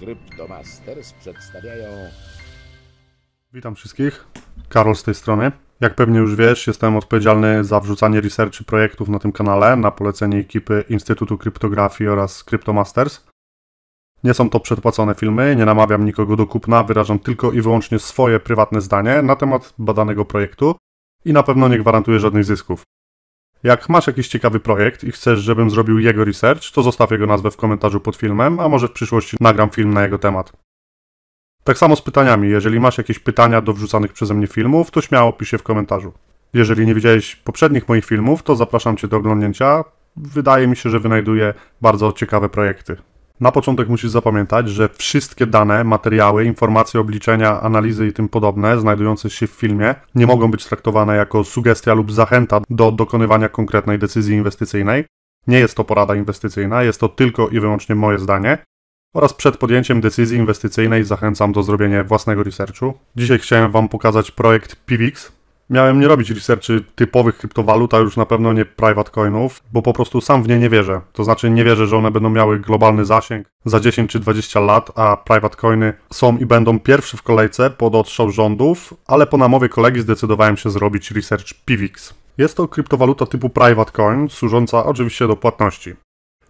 Cryptomasters przedstawiają... Witam wszystkich, Karol z tej strony. Jak pewnie już wiesz, jestem odpowiedzialny za wrzucanie researchy projektów na tym kanale na polecenie ekipy Instytutu Kryptografii oraz Cryptomasters. Nie są to przedpłacone filmy, nie namawiam nikogo do kupna, wyrażam tylko i wyłącznie swoje prywatne zdanie na temat badanego projektu i na pewno nie gwarantuję żadnych zysków. Jak masz jakiś ciekawy projekt i chcesz, żebym zrobił jego research, to zostaw jego nazwę w komentarzu pod filmem, a może w przyszłości nagram film na jego temat. Tak samo z pytaniami. Jeżeli masz jakieś pytania do wrzucanych przeze mnie filmów, to śmiało pisz je w komentarzu. Jeżeli nie widziałeś poprzednich moich filmów, to zapraszam Cię do oglądnięcia. Wydaje mi się, że wynajduję bardzo ciekawe projekty. Na początek musisz zapamiętać, że wszystkie dane, materiały, informacje, obliczenia, analizy i tym podobne, znajdujące się w filmie, nie mogą być traktowane jako sugestia lub zachęta do dokonywania konkretnej decyzji inwestycyjnej. Nie jest to porada inwestycyjna, jest to tylko i wyłącznie moje zdanie. Oraz przed podjęciem decyzji inwestycyjnej zachęcam do zrobienia własnego researchu. Dzisiaj chciałem Wam pokazać projekt PIVX, miałem nie robić researchy typowych kryptowalut, a już na pewno nie private coinów, bo po prostu sam w nie nie wierzę. To znaczy nie wierzę, że one będą miały globalny zasięg za 10 czy 20 lat, a private coiny są i będą pierwsze w kolejce pod odstrzał rządów, ale po namowie kolegi zdecydowałem się zrobić research PIVX. Jest to kryptowaluta typu private coin, służąca oczywiście do płatności.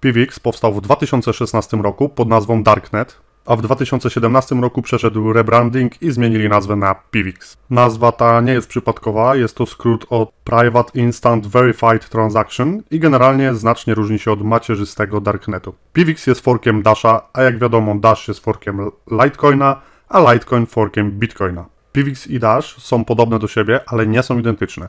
PIVX powstał w 2016 roku pod nazwą Darknet, a w 2017 roku przeszedł rebranding i zmienili nazwę na Pivix. Nazwa ta nie jest przypadkowa, jest to skrót od Private Instant Verified Transaction i generalnie znacznie różni się od macierzystego darknetu. Pivix jest forkiem Dasha, a jak wiadomo Dash jest forkiem Litecoina, a Litecoin forkiem Bitcoina. Pivix i Dash są podobne do siebie, ale nie są identyczne.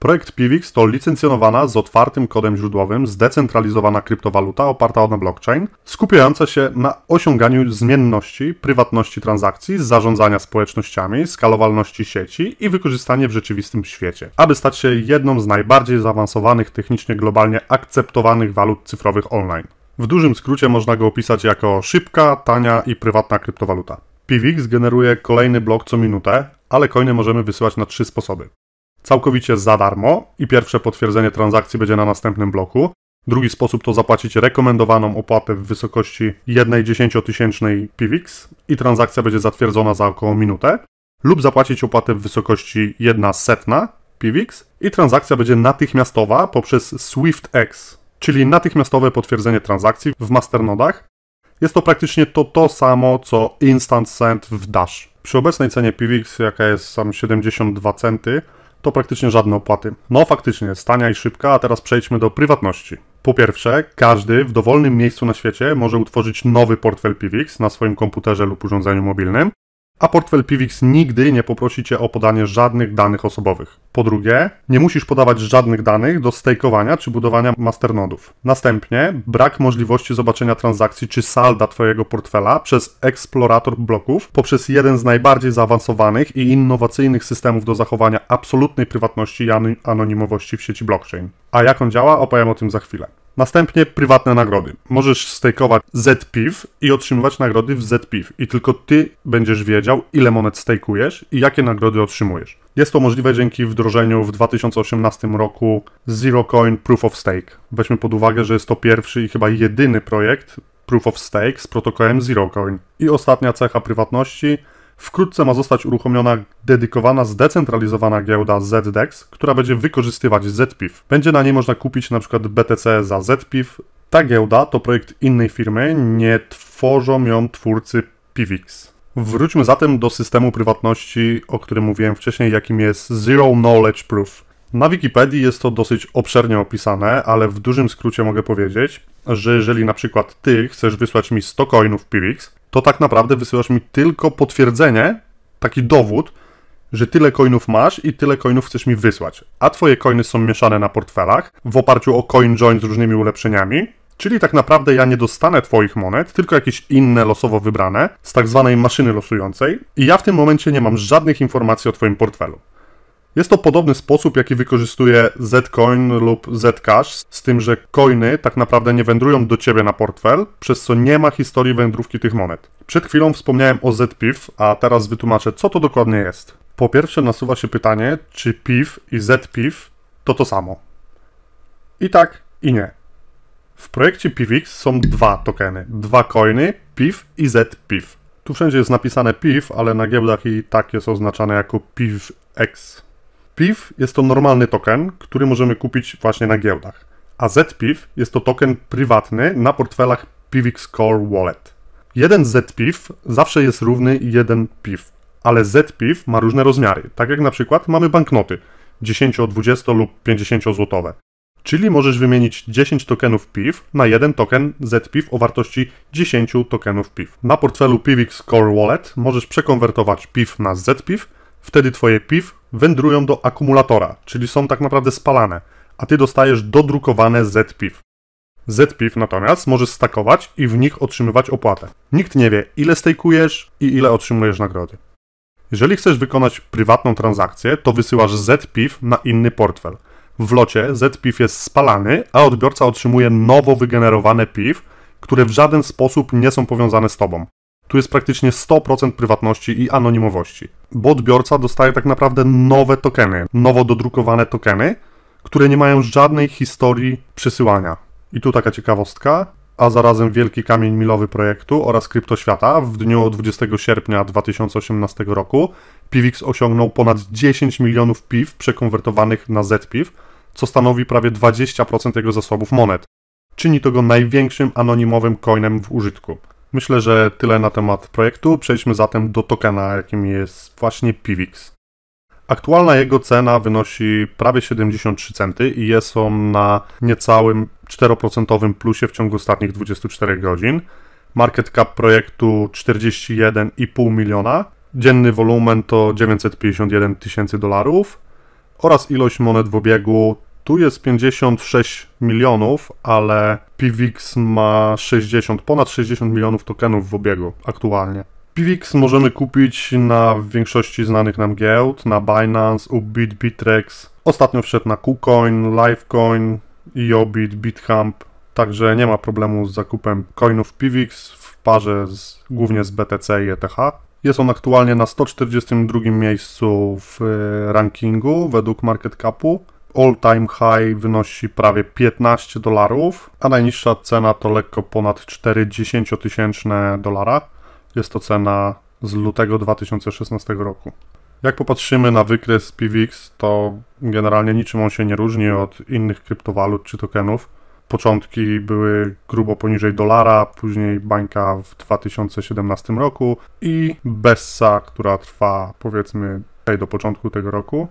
Projekt Pivix to licencjonowana z otwartym kodem źródłowym zdecentralizowana kryptowaluta oparta na blockchain, skupiająca się na osiąganiu zmienności, prywatności transakcji, zarządzania społecznościami, skalowalności sieci i wykorzystanie w rzeczywistym świecie, aby stać się jedną z najbardziej zaawansowanych technicznie globalnie akceptowanych walut cyfrowych online. W dużym skrócie można go opisać jako szybka, tania i prywatna kryptowaluta. Pivix generuje kolejny blok co minutę, ale coiny możemy wysyłać na trzy sposoby całkowicie za darmo i pierwsze potwierdzenie transakcji będzie na następnym bloku. Drugi sposób to zapłacić rekomendowaną opłatę w wysokości 1,10 tysięcznej PIWIX i transakcja będzie zatwierdzona za około minutę lub zapłacić opłatę w wysokości 1 setna PIWIX i transakcja będzie natychmiastowa poprzez SwiftX, czyli natychmiastowe potwierdzenie transakcji w masternodach. Jest to praktycznie to, to samo, co Instant Send w Dash. Przy obecnej cenie PIWIX, jaka jest tam 72 centy, to praktycznie żadne opłaty. No faktycznie, stania i szybka, a teraz przejdźmy do prywatności. Po pierwsze, każdy w dowolnym miejscu na świecie może utworzyć nowy portfel PIVX na swoim komputerze lub urządzeniu mobilnym a portfel Pivix nigdy nie poprosi Cię o podanie żadnych danych osobowych. Po drugie, nie musisz podawać żadnych danych do stakeowania czy budowania masternodów. Następnie, brak możliwości zobaczenia transakcji czy salda Twojego portfela przez eksplorator bloków poprzez jeden z najbardziej zaawansowanych i innowacyjnych systemów do zachowania absolutnej prywatności i anonimowości w sieci blockchain. A jak on działa, opowiem o tym za chwilę. Następnie prywatne nagrody. Możesz stejkować ZPIF i otrzymywać nagrody w ZPIF. i tylko ty będziesz wiedział, ile monet stejkujesz i jakie nagrody otrzymujesz. Jest to możliwe dzięki wdrożeniu w 2018 roku Zero Coin Proof of Stake. Weźmy pod uwagę, że jest to pierwszy i chyba jedyny projekt Proof of Stake z protokołem Zero Coin. I ostatnia cecha prywatności – Wkrótce ma zostać uruchomiona dedykowana, zdecentralizowana giełda ZDEX, która będzie wykorzystywać ZPIF. Będzie na niej można kupić np. BTC za ZPIF. Ta giełda to projekt innej firmy, nie tworzą ją twórcy PIVX. Wróćmy zatem do systemu prywatności, o którym mówiłem wcześniej, jakim jest Zero Knowledge Proof. Na Wikipedii jest to dosyć obszernie opisane, ale w dużym skrócie mogę powiedzieć, że jeżeli na przykład ty chcesz wysłać mi 100 coinów PIVX, to tak naprawdę wysyłasz mi tylko potwierdzenie, taki dowód, że tyle coinów masz i tyle coinów chcesz mi wysłać. A twoje coiny są mieszane na portfelach w oparciu o coin join z różnymi ulepszeniami. Czyli tak naprawdę ja nie dostanę twoich monet, tylko jakieś inne losowo wybrane z tak zwanej maszyny losującej i ja w tym momencie nie mam żadnych informacji o twoim portfelu. Jest to podobny sposób, jaki wykorzystuje Zcoin lub Zcash, z tym, że coiny tak naprawdę nie wędrują do ciebie na portfel, przez co nie ma historii wędrówki tych monet. Przed chwilą wspomniałem o ZPIF, a teraz wytłumaczę, co to dokładnie jest. Po pierwsze nasuwa się pytanie, czy PIF i ZPIF to to samo. I tak, i nie. W projekcie PIVX są dwa tokeny, dwa coiny, PIF i ZPIF. Tu wszędzie jest napisane PIF, ale na giełdach i tak jest oznaczane jako PIVX. PIF jest to normalny token, który możemy kupić właśnie na giełdach, a ZPIF jest to token prywatny na portfelach PIVX Core Wallet. Jeden ZPIF zawsze jest równy jeden PIF, ale ZPIF ma różne rozmiary, tak jak na przykład mamy banknoty 10, 20 lub 50 złotowe. Czyli możesz wymienić 10 tokenów PIF na jeden token ZPIF o wartości 10 tokenów PIF. Na portfelu PIVX Core Wallet możesz przekonwertować PIF na ZPIF Wtedy twoje PIF wędrują do akumulatora, czyli są tak naprawdę spalane, a ty dostajesz dodrukowane ZPIF. ZPIF natomiast możesz stakować i w nich otrzymywać opłatę. Nikt nie wie, ile stejkujesz i ile otrzymujesz nagrody. Jeżeli chcesz wykonać prywatną transakcję, to wysyłasz ZPIF na inny portfel. W locie ZPIF jest spalany, a odbiorca otrzymuje nowo wygenerowane PIF, które w żaden sposób nie są powiązane z tobą. Tu jest praktycznie 100% prywatności i anonimowości, bo odbiorca dostaje tak naprawdę nowe tokeny, nowo dodrukowane tokeny, które nie mają żadnej historii przesyłania. I tu taka ciekawostka, a zarazem wielki kamień milowy projektu oraz kryptoświata w dniu 20 sierpnia 2018 roku Piwix osiągnął ponad 10 milionów PIW przekonwertowanych na ZPIW, co stanowi prawie 20% jego zasobów monet. Czyni to go największym anonimowym coinem w użytku. Myślę, że tyle na temat projektu. Przejdźmy zatem do tokena, jakim jest właśnie Pivix. Aktualna jego cena wynosi prawie 73 centy i jest on na niecałym 4% plusie w ciągu ostatnich 24 godzin. Market cap projektu 41,5 miliona. Dzienny wolumen to 951 tysięcy dolarów oraz ilość monet w obiegu tu jest 56 milionów, ale PIVX ma 60, ponad 60 milionów tokenów w obiegu aktualnie. PIVX możemy kupić na większości znanych nam giełd, na Binance, Upbit, Bitrex. Ostatnio wszedł na KuCoin, Livecoin, Iobit, BitHump, także nie ma problemu z zakupem coinów PIVX w parze z, głównie z BTC i ETH. Jest on aktualnie na 142 miejscu w e, rankingu według market capu all time high wynosi prawie 15 dolarów, a najniższa cena to lekko ponad 40 tysięczne dolara. Jest to cena z lutego 2016 roku. Jak popatrzymy na wykres PIVX, to generalnie niczym on się nie różni od innych kryptowalut czy tokenów. Początki były grubo poniżej dolara, później bańka w 2017 roku i Bessa, która trwa powiedzmy do początku tego roku.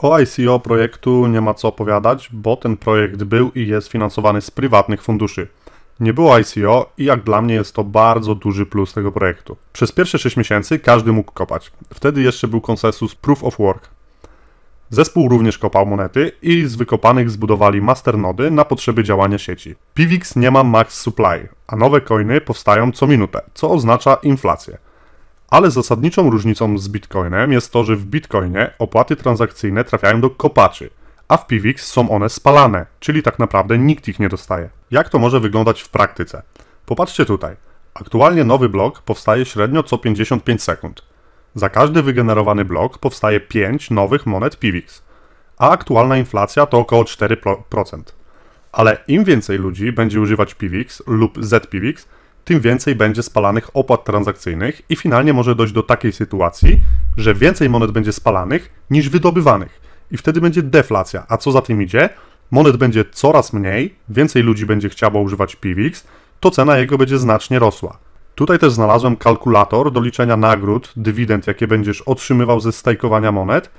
O ICO projektu nie ma co opowiadać, bo ten projekt był i jest finansowany z prywatnych funduszy. Nie było ICO i jak dla mnie jest to bardzo duży plus tego projektu. Przez pierwsze 6 miesięcy każdy mógł kopać. Wtedy jeszcze był konsensus Proof of Work. Zespół również kopał monety i z wykopanych zbudowali masternody na potrzeby działania sieci. Piwiks nie ma max supply, a nowe coiny powstają co minutę, co oznacza inflację ale zasadniczą różnicą z Bitcoinem jest to, że w Bitcoinie opłaty transakcyjne trafiają do kopaczy, a w PIVX są one spalane, czyli tak naprawdę nikt ich nie dostaje. Jak to może wyglądać w praktyce? Popatrzcie tutaj. Aktualnie nowy blok powstaje średnio co 55 sekund. Za każdy wygenerowany blok powstaje 5 nowych monet PIVX, a aktualna inflacja to około 4%. Ale im więcej ludzi będzie używać PIVX lub ZPIVX, tym więcej będzie spalanych opłat transakcyjnych i finalnie może dojść do takiej sytuacji, że więcej monet będzie spalanych niż wydobywanych. I wtedy będzie deflacja. A co za tym idzie? Monet będzie coraz mniej, więcej ludzi będzie chciało używać PIVX, to cena jego będzie znacznie rosła. Tutaj też znalazłem kalkulator do liczenia nagród, dywidend, jakie będziesz otrzymywał ze stajkowania monet.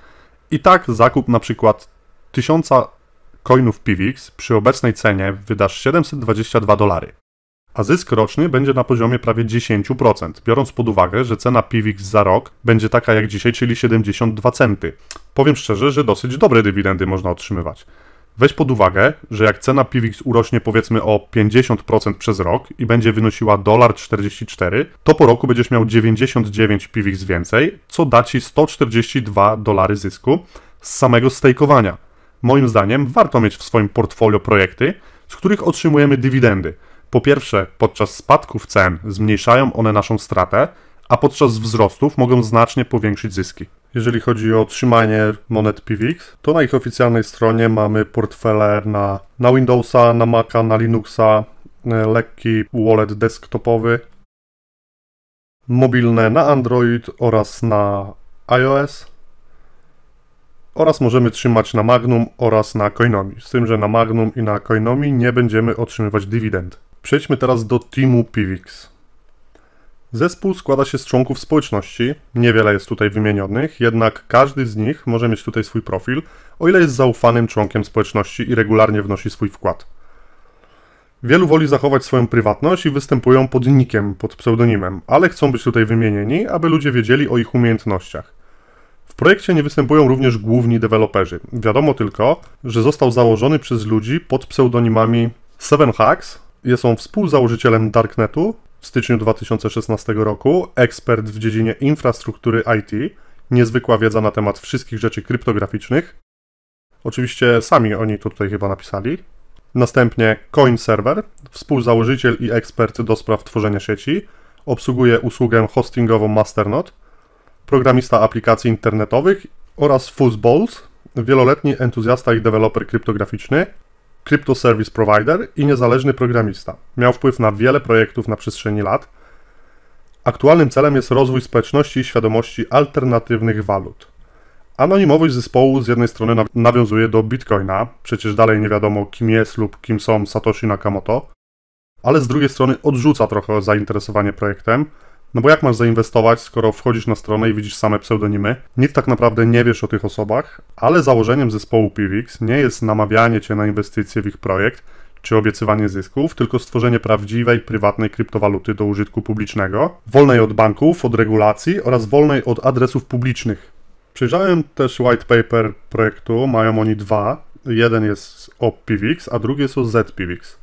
I tak zakup na przykład 1000 coinów PIVX przy obecnej cenie wydasz 722 dolary a zysk roczny będzie na poziomie prawie 10%, biorąc pod uwagę, że cena PIVX za rok będzie taka jak dzisiaj, czyli 72 centy. Powiem szczerze, że dosyć dobre dywidendy można otrzymywać. Weź pod uwagę, że jak cena PIVX urośnie powiedzmy o 50% przez rok i będzie wynosiła dolar 44, to po roku będziesz miał 99 PIVX więcej, co da ci 142 dolary zysku z samego stejkowania. Moim zdaniem warto mieć w swoim portfolio projekty, z których otrzymujemy dywidendy. Po pierwsze, podczas spadków cen zmniejszają one naszą stratę, a podczas wzrostów mogą znacznie powiększyć zyski. Jeżeli chodzi o trzymanie monet PIVX, to na ich oficjalnej stronie mamy portfele na, na Windowsa, na Maca, na Linuxa, e, lekki wallet desktopowy, mobilne na Android oraz na iOS oraz możemy trzymać na Magnum oraz na Coinomi, z tym, że na Magnum i na Coinomi nie będziemy otrzymywać dywidend. Przejdźmy teraz do teamu Pivix. Zespół składa się z członków społeczności, niewiele jest tutaj wymienionych, jednak każdy z nich może mieć tutaj swój profil, o ile jest zaufanym członkiem społeczności i regularnie wnosi swój wkład. Wielu woli zachować swoją prywatność i występują pod nikiem, pod pseudonimem, ale chcą być tutaj wymienieni, aby ludzie wiedzieli o ich umiejętnościach. W projekcie nie występują również główni deweloperzy. Wiadomo tylko, że został założony przez ludzi pod pseudonimami 7 Hacks, jest on współzałożycielem Darknetu w styczniu 2016 roku, ekspert w dziedzinie infrastruktury IT, niezwykła wiedza na temat wszystkich rzeczy kryptograficznych. Oczywiście sami oni to tutaj chyba napisali. Następnie CoinServer, współzałożyciel i ekspert do spraw tworzenia sieci, obsługuje usługę hostingową Masternode, programista aplikacji internetowych oraz Fuzzballs, wieloletni entuzjasta i deweloper kryptograficzny, crypto service provider i niezależny programista. Miał wpływ na wiele projektów na przestrzeni lat. Aktualnym celem jest rozwój społeczności i świadomości alternatywnych walut. Anonimowość zespołu z jednej strony nawiązuje do Bitcoina, przecież dalej nie wiadomo kim jest lub kim są Satoshi Nakamoto, ale z drugiej strony odrzuca trochę zainteresowanie projektem, no bo jak masz zainwestować, skoro wchodzisz na stronę i widzisz same pseudonimy? Nic tak naprawdę nie wiesz o tych osobach, ale założeniem zespołu Piwix nie jest namawianie cię na inwestycje w ich projekt czy obiecywanie zysków, tylko stworzenie prawdziwej, prywatnej kryptowaluty do użytku publicznego, wolnej od banków, od regulacji oraz wolnej od adresów publicznych. Przyjrzałem też white paper projektu, mają oni dwa. Jeden jest o Pivix, a drugi jest o Piwix.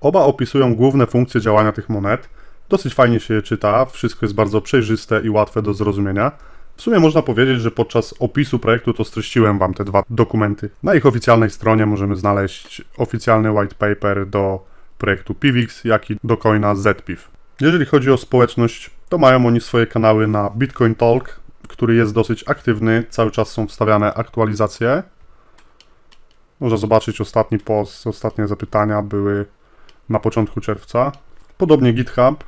Oba opisują główne funkcje działania tych monet – Dosyć fajnie się je czyta, wszystko jest bardzo przejrzyste i łatwe do zrozumienia. W sumie można powiedzieć, że podczas opisu projektu to streściłem Wam te dwa dokumenty. Na ich oficjalnej stronie możemy znaleźć oficjalny white paper do projektu Piwix jak i do coina ZPIV. Jeżeli chodzi o społeczność, to mają oni swoje kanały na Bitcoin Talk, który jest dosyć aktywny, cały czas są wstawiane aktualizacje. Można zobaczyć ostatni post, ostatnie zapytania były na początku czerwca. Podobnie GitHub,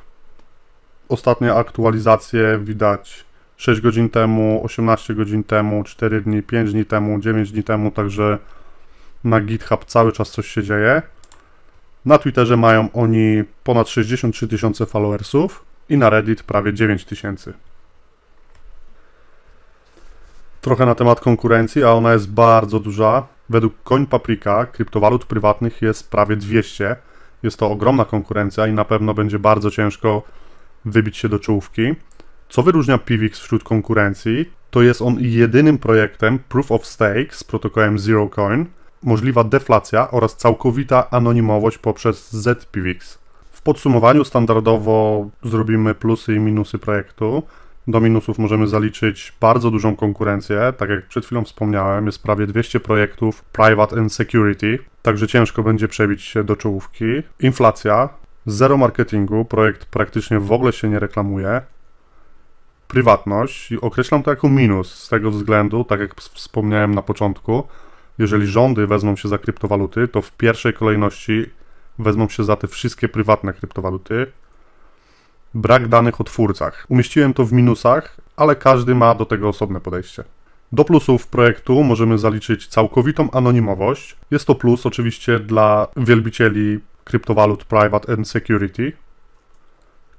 ostatnie aktualizacje widać 6 godzin temu, 18 godzin temu, 4 dni, 5 dni temu, 9 dni temu, także na GitHub cały czas coś się dzieje. Na Twitterze mają oni ponad 63 tysiące followersów i na Reddit prawie 9 tysięcy. Trochę na temat konkurencji, a ona jest bardzo duża. Według Coin Paprika kryptowalut prywatnych jest prawie 200. Jest to ogromna konkurencja i na pewno będzie bardzo ciężko wybić się do czołówki. Co wyróżnia Pivix wśród konkurencji, to jest on jedynym projektem Proof of Stake z protokołem Coin, możliwa deflacja oraz całkowita anonimowość poprzez ZPVX. W podsumowaniu standardowo zrobimy plusy i minusy projektu. Do minusów możemy zaliczyć bardzo dużą konkurencję. Tak jak przed chwilą wspomniałem, jest prawie 200 projektów private and security, także ciężko będzie przebić się do czołówki. Inflacja, Zero marketingu, projekt praktycznie w ogóle się nie reklamuje. Prywatność i określam to jako minus z tego względu, tak jak wspomniałem na początku, jeżeli rządy wezmą się za kryptowaluty, to w pierwszej kolejności wezmą się za te wszystkie prywatne kryptowaluty. Brak danych o twórcach. Umieściłem to w minusach, ale każdy ma do tego osobne podejście. Do plusów projektu możemy zaliczyć całkowitą anonimowość. Jest to plus oczywiście dla wielbicieli Kryptowalut Private and Security.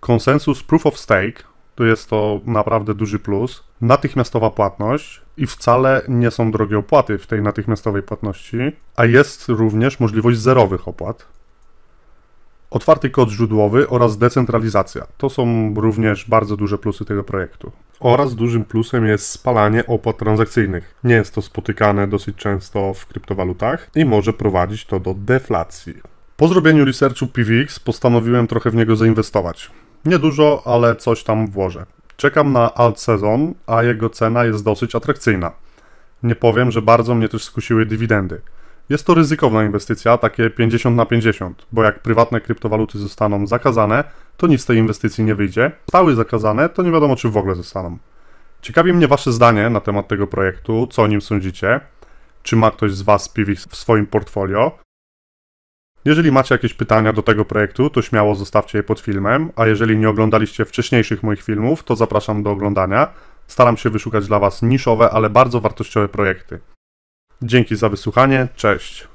Konsensus Proof of Stake, to jest to naprawdę duży plus. Natychmiastowa płatność i wcale nie są drogie opłaty w tej natychmiastowej płatności, a jest również możliwość zerowych opłat. Otwarty kod źródłowy oraz decentralizacja. To są również bardzo duże plusy tego projektu. Oraz dużym plusem jest spalanie opłat transakcyjnych. Nie jest to spotykane dosyć często w kryptowalutach i może prowadzić to do deflacji. Po zrobieniu researchu PVX postanowiłem trochę w niego zainwestować. Niedużo, ale coś tam włożę. Czekam na alt sezon, a jego cena jest dosyć atrakcyjna. Nie powiem, że bardzo mnie też skusiły dywidendy. Jest to ryzykowna inwestycja, takie 50 na 50, bo jak prywatne kryptowaluty zostaną zakazane, to nic z tej inwestycji nie wyjdzie. Stały zakazane, to nie wiadomo czy w ogóle zostaną. Ciekawi mnie Wasze zdanie na temat tego projektu, co o nim sądzicie, czy ma ktoś z Was PIVX w swoim portfolio, jeżeli macie jakieś pytania do tego projektu, to śmiało zostawcie je pod filmem, a jeżeli nie oglądaliście wcześniejszych moich filmów, to zapraszam do oglądania. Staram się wyszukać dla Was niszowe, ale bardzo wartościowe projekty. Dzięki za wysłuchanie, cześć!